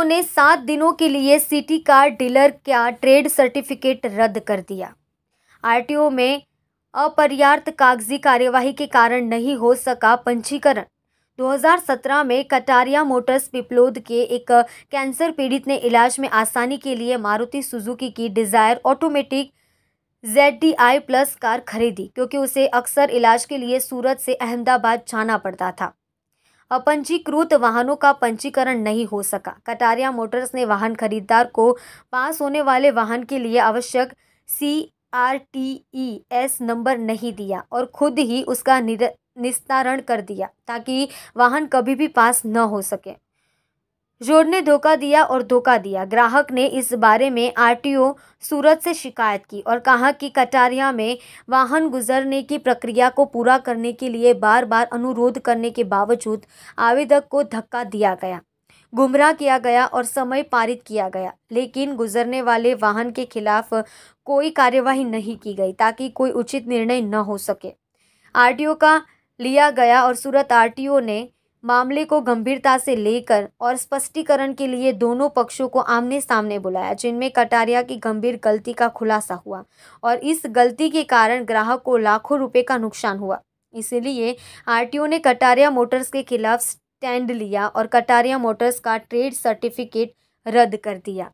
बैंकों ने सात दिनों के लिए सिटी कार डीलर का ट्रेड सर्टिफिकेट रद्द कर दिया आरटीओ में अपर्याप्त कागजी कार्यवाही के कारण नहीं हो सका पंजीकरण 2017 में कटारिया मोटर्स पिपलोद के एक कैंसर पीड़ित ने इलाज में आसानी के लिए मारुति सुजुकी की Dzire automatic Z D I plus car खरीदी क्योंकि उसे अक्सर इलाज के लिए सूरत से अहमदाबाद जाना पड़ता था अपंजीकृत वाहनों का पंजीकरण नहीं हो सका कटारिया मोटर्स ने वाहन खरीदार को पास होने वाले वाहन के लिए आवश्यक C R T E S number नहीं दिया और खुद ही उसका निस्तारण कर दिया ताकि वाहन कभी भी पास न हो सके जोर ने धोखा दिया और धोखा दिया ग्राहक ने इस बारे में आरटीओ सूरत से शिकायत की और कहा कि कटारिया में वाहन गुजरने की प्रक्रिया को पूरा करने के लिए बार बार अनुरोध करने के बावजूद आवेदक को धक्का दिया गया गुमराह किया गया और समय पारित किया गया लेकिन गुजरने वाले वाहन के खिलाफ कोई कार्यवाही नहीं की गई ताकि कोई उचित निर्णय न हो सके आर का लिया गया और सूरत आर ने मामले को गंभीरता से लेकर और स्पष्टीकरण के लिए दोनों पक्षों को आमने सामने बुलाया जिनमें कटारिया की गंभीर गलती का खुलासा हुआ और इस गलती के कारण ग्राहक को लाखों रुपए का नुकसान हुआ इसलिए आरटीओ ने कटारिया मोटर्स के खिलाफ स्टैंड लिया और कटारिया मोटर्स का ट्रेड सर्टिफिकेट रद्द कर दिया